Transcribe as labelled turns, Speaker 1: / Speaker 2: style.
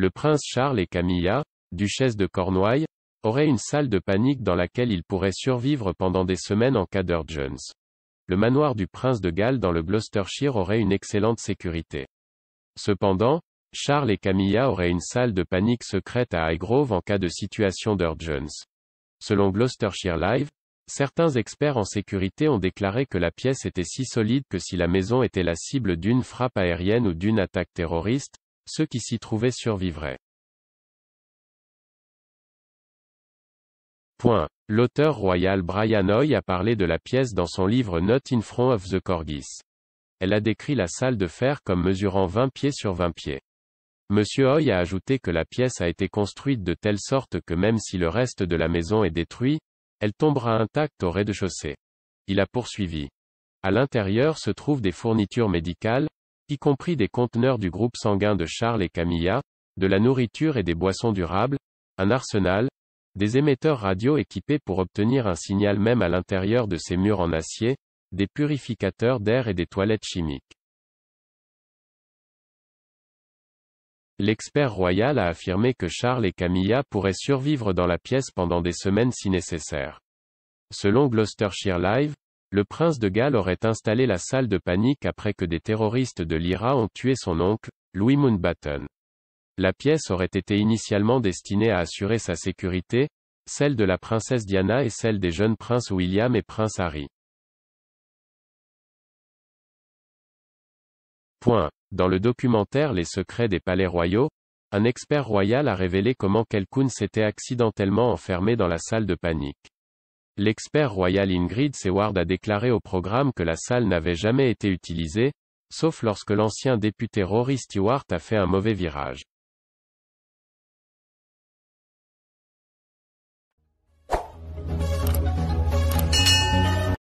Speaker 1: le prince Charles et Camilla, duchesse de Cornouailles, auraient une salle de panique dans laquelle ils pourraient survivre pendant des semaines en cas d'urgence. Le manoir du prince de Galles dans le Gloucestershire aurait une excellente sécurité. Cependant, Charles et Camilla auraient une salle de panique secrète à Highgrove en cas de situation d'urgence. Selon Gloucestershire Live, certains experts en sécurité ont déclaré que la pièce était si solide que si la maison était la cible d'une frappe aérienne ou d'une attaque terroriste, ceux qui s'y trouvaient survivraient. L'auteur royal Brian Hoy a parlé de la pièce dans son livre Not in Front of the Corgis. Elle a décrit la salle de fer comme mesurant 20 pieds sur 20 pieds. Monsieur Hoy a ajouté que la pièce a été construite de telle sorte que même si le reste de la maison est détruit, elle tombera intacte au rez-de-chaussée. Il a poursuivi. À l'intérieur se trouvent des fournitures médicales, y compris des conteneurs du groupe sanguin de Charles et Camilla, de la nourriture et des boissons durables, un arsenal, des émetteurs radio équipés pour obtenir un signal même à l'intérieur de ces murs en acier, des purificateurs d'air et des toilettes chimiques. L'expert royal a affirmé que Charles et Camilla pourraient survivre dans la pièce pendant des semaines si nécessaire. Selon Gloucestershire Live, le prince de Galles aurait installé la salle de panique après que des terroristes de l'IRA ont tué son oncle, Louis Mountbatten. La pièce aurait été initialement destinée à assurer sa sécurité, celle de la princesse Diana et celle des jeunes princes William et prince Harry. Point. Dans le documentaire Les secrets des palais royaux, un expert royal a révélé comment Kelkun s'était accidentellement enfermé dans la salle de panique. L'expert royal Ingrid Seward a déclaré au programme que la salle n'avait jamais été utilisée, sauf lorsque l'ancien député Rory Stewart a fait un mauvais virage.